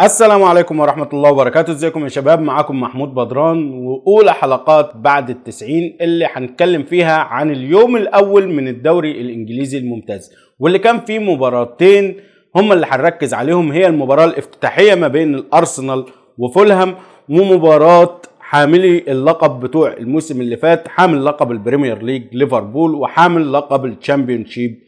السلام عليكم ورحمة الله وبركاته ازيكم يا شباب معاكم محمود بدران وأولى حلقات بعد التسعين اللي هنتكلم فيها عن اليوم الأول من الدوري الإنجليزي الممتاز واللي كان فيه مباراتين هما اللي هنركز عليهم هي المباراة الافتتاحية ما بين الأرسنال وفولهام ومباراة حاملي اللقب بتوع الموسم اللي فات حامل لقب البريمير ليج ليفربول وحامل لقب الشامبيونشيب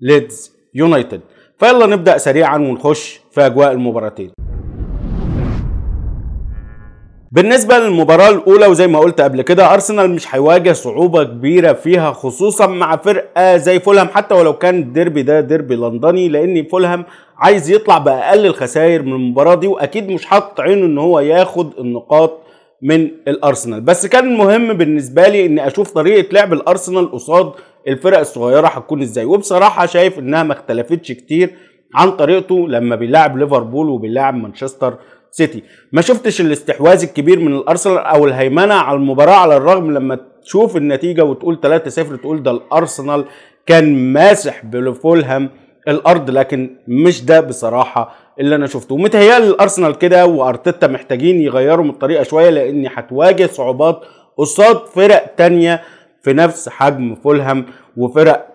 ليدز يونايتد فيلا نبدأ سريعا ونخش في أجواء المباراتين بالنسبة للمباراة الأولى وزي ما قلت قبل كده أرسنال مش هيواجه صعوبة كبيرة فيها خصوصا مع فرقة زي فولهام حتى ولو كان الديربي ده ديربي لندني لأن فولهام عايز يطلع بأقل الخسائر من المباراة دي وأكيد مش حاطط عينه إن هو ياخد النقاط من الأرسنال بس كان المهم بالنسبة لي إني أشوف طريقة لعب الأرسنال قصاد الفرق الصغيرة هتكون إزاي وبصراحة شايف إنها ما اختلفتش كتير عن طريقته لما بيلاعب ليفربول وبيلاعب مانشستر سيتي ما شفتش الاستحواذ الكبير من الارسنال او الهيمنه على المباراه على الرغم لما تشوف النتيجه وتقول 3-0 تقول ده الارسنال كان ماسح بفولهام الارض لكن مش ده بصراحه اللي انا شفته ومتهيألي الارسنال كده وارتيتا محتاجين يغيروا من الطريقه شويه لان هتواجه صعوبات قصاد فرق تانية في نفس حجم فولهام وفرق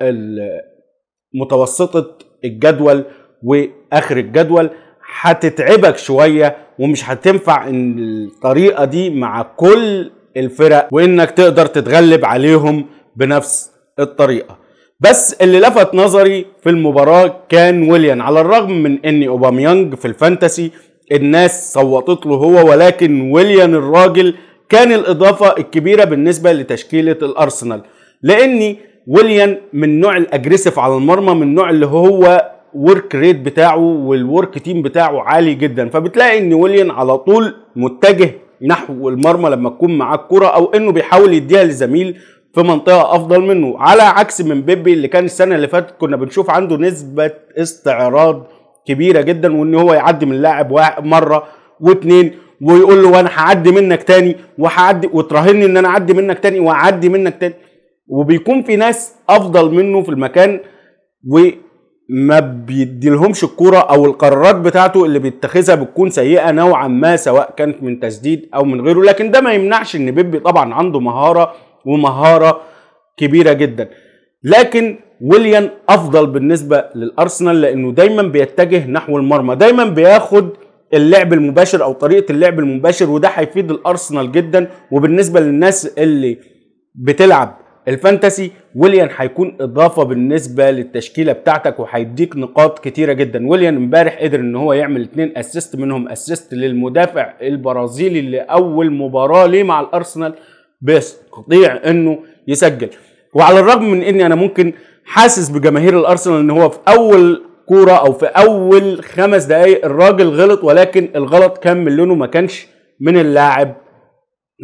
متوسطه الجدول واخر الجدول هتتعبك شويه ومش هتنفع ان الطريقه دي مع كل الفرق وانك تقدر تتغلب عليهم بنفس الطريقه بس اللي لفت نظري في المباراة كان ويليان على الرغم من ان اوباميانج في الفانتسي الناس صوتت له هو ولكن ويليان الراجل كان الاضافة الكبيرة بالنسبة لتشكيلة الارسنال لاني ويليان من نوع الاجريسيف على المرمى من النوع اللي هو ورك ريت بتاعه والورك تيم بتاعه عالي جدا فبتلاقي ان ويليان على طول متجه نحو المرمى لما تكون معاه الكوره او انه بيحاول يديها لزميل في منطقة افضل منه على عكس من بيبي اللي كان السنة اللي فاتت كنا بنشوف عنده نسبة استعراض كبيرة جدا وان هو يعدي من لاعب مرة واتنين ويقول له وانا هعدي منك تاني وهعدي وتراهني ان انا اعدي منك تاني واعدي منك تاني وبيكون في ناس افضل منه في المكان و ما بيديلهمش الكوره او القرارات بتاعته اللي بيتخذها بتكون سيئه نوعا ما سواء كانت من تسديد او من غيره لكن ده ما يمنعش ان بيبي طبعا عنده مهاره ومهاره كبيره جدا لكن ويليان افضل بالنسبه للارسنال لانه دايما بيتجه نحو المرمى دايما بياخد اللعب المباشر او طريقه اللعب المباشر وده هيفيد الارسنال جدا وبالنسبه للناس اللي بتلعب الفانتسي ويليان هيكون اضافه بالنسبه للتشكيله بتاعتك وهيديك نقاط كتيره جدا ويليان امبارح قدر ان هو يعمل اثنين اسيست منهم اسيست للمدافع البرازيلي اللي اول مباراه ليه مع الارسنال بيستطيع انه يسجل وعلى الرغم من اني انا ممكن حاسس بجماهير الارسنال ان هو في اول كوره او في اول خمس دقائق الراجل غلط ولكن الغلط كان من لونه ما كانش من اللاعب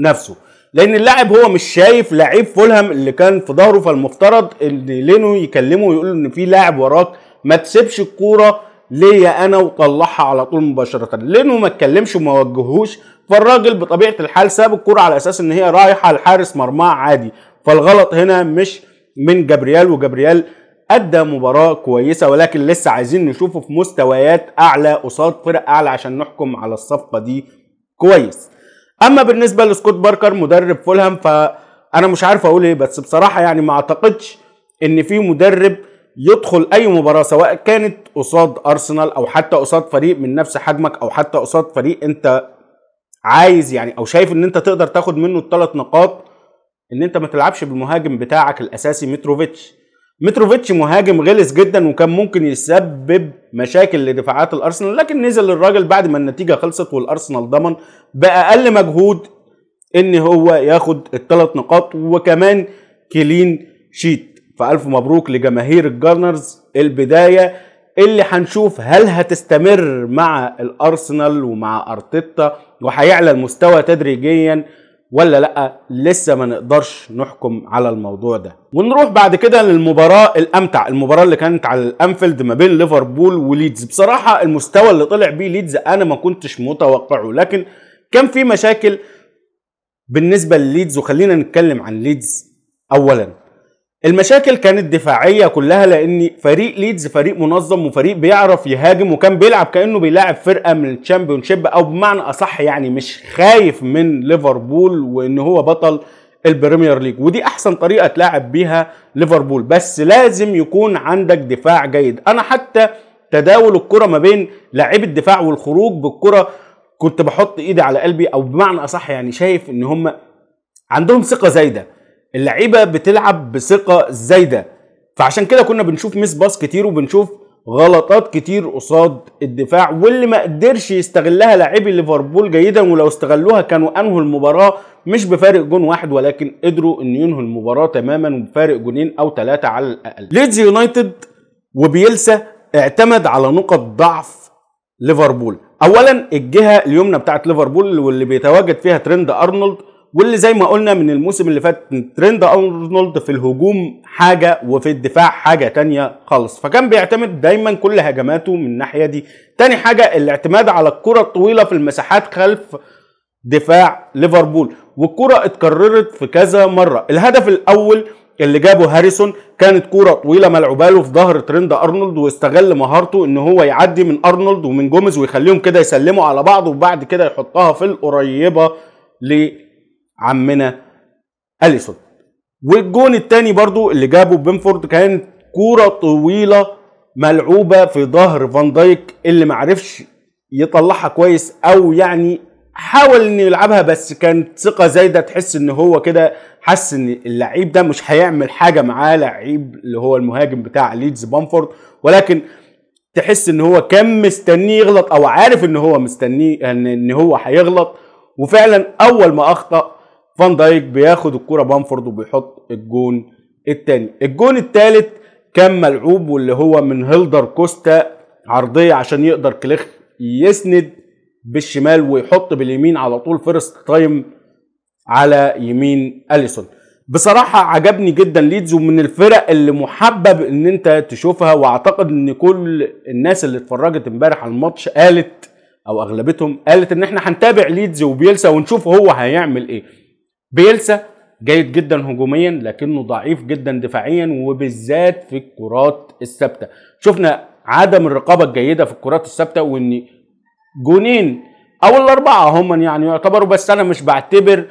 نفسه لان اللاعب هو مش شايف لعيب فولهام اللي كان في ظهره فالمفترض ان لينو يكلمه ويقول ان في لاعب وراك ما تسيبش الكوره ليا انا وطلعها على طول مباشره لينو ما اتكلمش وما وجهوش فالراجل بطبيعه الحال ساب الكوره على اساس ان هي رايحه لحارس مرماه عادي فالغلط هنا مش من جابرييل وجابرييل ادى مباراه كويسه ولكن لسه عايزين نشوفه في مستويات اعلى قصاد فرق اعلى عشان نحكم على الصفقه دي كويس اما بالنسبه لسكوت باركر مدرب فولهام فانا مش عارف اقول ايه بس بصراحه يعني ما اعتقدش ان في مدرب يدخل اي مباراه سواء كانت قصاد ارسنال او حتى قصاد فريق من نفس حجمك او حتى قصاد فريق انت عايز يعني او شايف ان انت تقدر تاخد منه الثلاث نقاط ان انت ما تلعبش بالمهاجم بتاعك الاساسي متروفيتش متروفيتش مهاجم غلس جدا وكان ممكن يسبب مشاكل لدفاعات الارسنال لكن نزل الراجل بعد ما النتيجه خلصت والارسنال ضمن باقل مجهود ان هو ياخد الثلاث نقاط وكمان كلين شيت فالف مبروك لجماهير الجارنرز البدايه اللي هنشوف هل هتستمر مع الارسنال ومع ارتيتا وهيعلى المستوى تدريجيا ولا لا لسه ما نقدرش نحكم على الموضوع ده ونروح بعد كده للمباراه الامتع المباراه اللي كانت على الانفيلد ما بين ليفربول وليدز بصراحه المستوى اللي طلع بيه ليدز انا ما كنتش متوقعه لكن كان في مشاكل بالنسبه لليدز وخلينا نتكلم عن ليدز اولا المشاكل كانت دفاعيه كلها لان فريق ليدز فريق منظم وفريق بيعرف يهاجم وكان بيلعب كانه بيلاعب فرقه من الشامبيونشيب او بمعنى اصح يعني مش خايف من ليفربول وان هو بطل البريمير ليج ودي احسن طريقه تلاعب بيها ليفربول بس لازم يكون عندك دفاع جيد انا حتى تداول الكره ما بين لاعب الدفاع والخروج بالكره كنت بحط ايدي على قلبي او بمعنى اصح يعني شايف ان هم عندهم ثقه زايده اللعيبه بتلعب بثقه زايده فعشان كده كنا بنشوف ميس باس كتير وبنشوف غلطات كتير قصاد الدفاع واللي ما قدرش يستغلها لاعبي ليفربول جيدا ولو استغلوها كانوا انهوا المباراه مش بفارق جون واحد ولكن قدروا ان ينهوا المباراه تماما بفارق جونين او ثلاثه على الاقل. ليدز يونايتد وبيلسا اعتمد على نقط ضعف ليفربول. اولا الجهه اليمنى بتاعت ليفربول واللي بيتواجد فيها ترند ارنولد واللي زي ما قلنا من الموسم اللي فات ترند ارنولد في الهجوم حاجه وفي الدفاع حاجه تانية خالص فكان بيعتمد دايما كل هجماته من الناحيه دي تاني حاجه الاعتماد على الكره الطويله في المساحات خلف دفاع ليفربول والكره اتكررت في كذا مره الهدف الاول اللي جابه هاريسون كانت كوره طويله ملعوبه له في ظهر ترند ارنولد واستغل مهارته ان هو يعدي من ارنولد ومن جوميز ويخليهم كده يسلموا على بعض وبعد كده يحطها في القريبه ل عمنا اليسون والجون الثاني برضو اللي جابه بنفورد كان كوره طويله ملعوبه في ظهر فان دايك اللي معرفش يطلعها كويس او يعني حاول انه يلعبها بس كانت ثقه زايده تحس ان هو كده حس ان اللعيب ده مش هيعمل حاجه معاه لعيب اللي هو المهاجم بتاع ليدز بامفورد ولكن تحس ان هو كان مستنيه يغلط او عارف ان هو مستنيه ان هو هيغلط وفعلا اول ما اخطا فان دايك بياخد الكوره بامفورد وبيحط الجون الثاني الجون الثالث كان ملعوب واللي هو من هيلدر كوستا عرضيه عشان يقدر كليخ يسند بالشمال ويحط باليمين على طول فيرست تايم على يمين اليسون بصراحة عجبني جدا ليدز ومن الفرق اللي محبب ان انت تشوفها واعتقد ان كل الناس اللي اتفرجت امبارح على الماتش قالت او اغلبتهم قالت ان احنا هنتابع ليدز وبيلسا ونشوف هو هيعمل ايه بيلسا جيد جدا هجوميا لكنه ضعيف جدا دفاعيا وبالذات في الكرات الثابته شفنا عدم الرقابه الجيده في الكرات الثابته وان جونين او الاربعه هم يعني يعتبروا بس انا مش بعتبر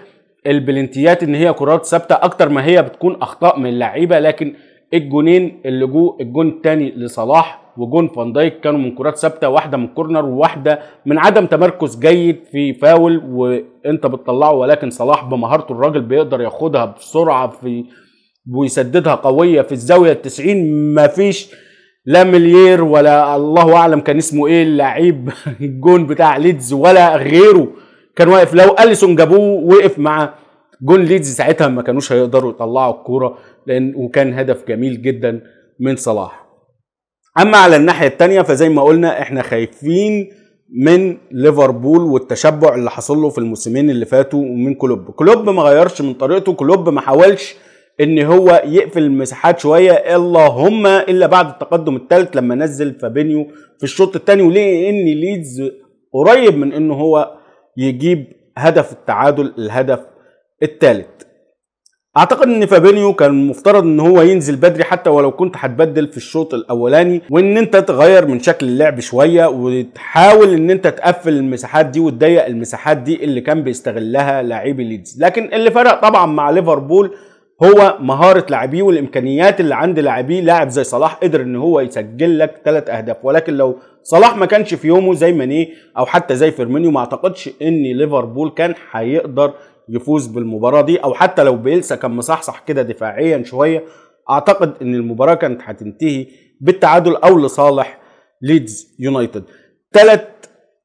البلنتيات ان هي كرات ثابته اكتر ما هي بتكون اخطاء من اللعيبه لكن الجونين اللي جو الجون الثاني لصلاح وجون فان دايك كانوا من كرات ثابته واحده من كورنر وواحده من عدم تمركز جيد في فاول وانت بتطلعه ولكن صلاح بمهارته الراجل بيقدر ياخدها بسرعه في ويسددها قويه في الزاويه 90 مفيش لا مليير ولا الله اعلم كان اسمه ايه اللعيب الجون بتاع ليدز ولا غيره كان واقف لو اليسون جابوه وقف مع جون ليدز ساعتها ما كانوش هيقدروا يطلعوا الكوره لان وكان هدف جميل جدا من صلاح اما على الناحيه الثانيه فزي ما قلنا احنا خايفين من ليفربول والتشبع اللي حصل له في الموسمين اللي فاتوا ومن كلوب كلوب ما غيرش من طريقته كلوب ما حاولش ان هو يقفل المساحات شويه اللهم الا بعد التقدم الثالث لما نزل فابينيو في الشوط الثاني وليه ان ليدز قريب من انه هو يجيب هدف التعادل الهدف الثالث اعتقد ان فابينيو كان مفترض ان هو ينزل بدري حتى ولو كنت هتبدل في الشوط الاولاني وان انت تغير من شكل اللعب شويه وتحاول ان انت تقفل المساحات دي وتضيق المساحات دي اللي كان بيستغلها لاعبي ليدز لكن اللي فرق طبعا مع ليفربول هو مهارة لاعبيه والامكانيات اللي عند لاعبيه لاعب زي صلاح قدر ان هو يسجل لك ثلاث اهداف ولكن لو صلاح ما كانش في يومه زي مانيه او حتى زي فيرمينيو ما اعتقدش ان ليفربول كان هيقدر يفوز بالمباراه دي او حتى لو بيلسا كان مصحصح كده دفاعيا شويه اعتقد ان المباراه كانت هتنتهي بالتعادل او لصالح ليدز يونايتد ثلاث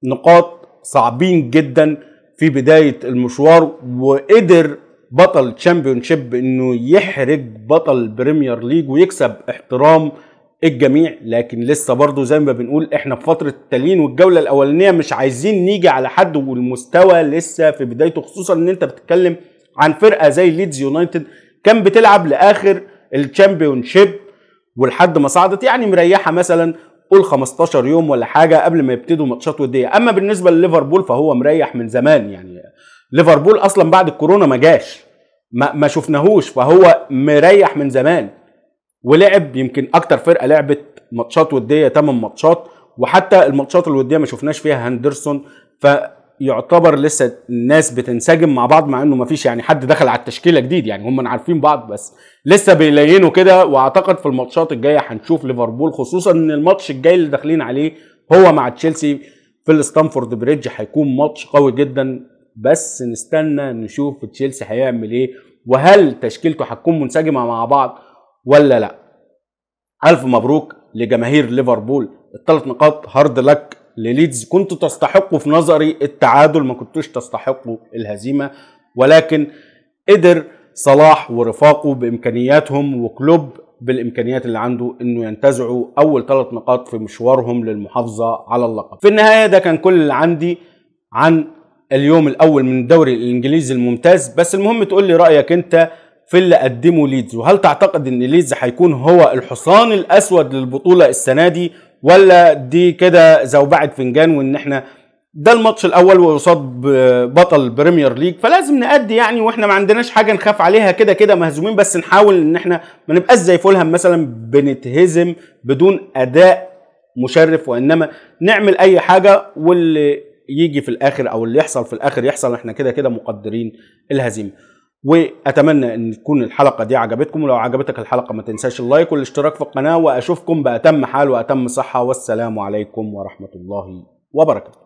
نقاط صعبين جدا في بدايه المشوار وقدر بطل تشامبيونشيب انه يحرج بطل بريمير ليج ويكسب احترام الجميع لكن لسه برضه زي ما بنقول احنا في فتره التليين والجوله الاولانيه مش عايزين نيجي على حد والمستوى لسه في بدايته خصوصا ان انت بتتكلم عن فرقه زي ليدز يونايتد كان بتلعب لاخر الشامبيون شيب ولحد ما صعدت يعني مريحه مثلا قول 15 يوم ولا حاجه قبل ما يبتدوا ماتشات وديه اما بالنسبه لليفربول فهو مريح من زمان يعني ليفربول اصلا بعد الكورونا ما جاش ما, ما شفناهوش فهو مريح من زمان ولعب يمكن اكتر فرقه لعبت ماتشات وديه 8 ماتشات وحتى الماتشات الوديه ما شفناش فيها هندرسون فيعتبر لسه الناس بتنسجم مع بعض مع انه ما فيش يعني حد دخل على التشكيله جديد يعني هم عارفين بعض بس لسه بيلينوا كده واعتقد في الماتشات الجايه هنشوف ليفربول خصوصا ان الماتش الجاي اللي داخلين عليه هو مع تشيلسي في الستانفورد بريدج هيكون ماتش قوي جدا بس نستنى نشوف تشيلسي هيعمل ايه وهل تشكيلته هتكون منسجمه مع بعض ولا لا الف مبروك لجماهير ليفربول الثلاث نقاط هارد لك لليدز كنتوا تستحقوا في نظري التعادل ما كنتوش تستحقوا الهزيمه ولكن قدر صلاح ورفاقه بامكانياتهم وكلوب بالامكانيات اللي عنده انه ينتزعوا اول ثلاث نقاط في مشوارهم للمحافظه على اللقب. في النهايه ده كان كل اللي عندي عن اليوم الاول من الدوري الانجليزي الممتاز بس المهم تقول لي رايك انت في اللي قدمه ليدز وهل تعتقد ان ليدز هيكون هو الحصان الاسود للبطوله السنه دي ولا دي كده زوبعه فنجان وان احنا ده الماتش الاول وقصاد بطل بريمير ليج فلازم نأدي يعني واحنا ما عندناش حاجه نخاف عليها كده كده مهزومين بس نحاول ان احنا ما نبقاش زي فولهام مثلا بنتهزم بدون اداء مشرف وانما نعمل اي حاجه واللي يجي في الاخر او اللي يحصل في الاخر يحصل احنا كده كده مقدرين الهزيمه واتمنى ان تكون الحلقه دي عجبتكم ولو عجبتك الحلقه ما تنساش اللايك والاشتراك في القناه واشوفكم باتم حال واتم صحه والسلام عليكم ورحمه الله وبركاته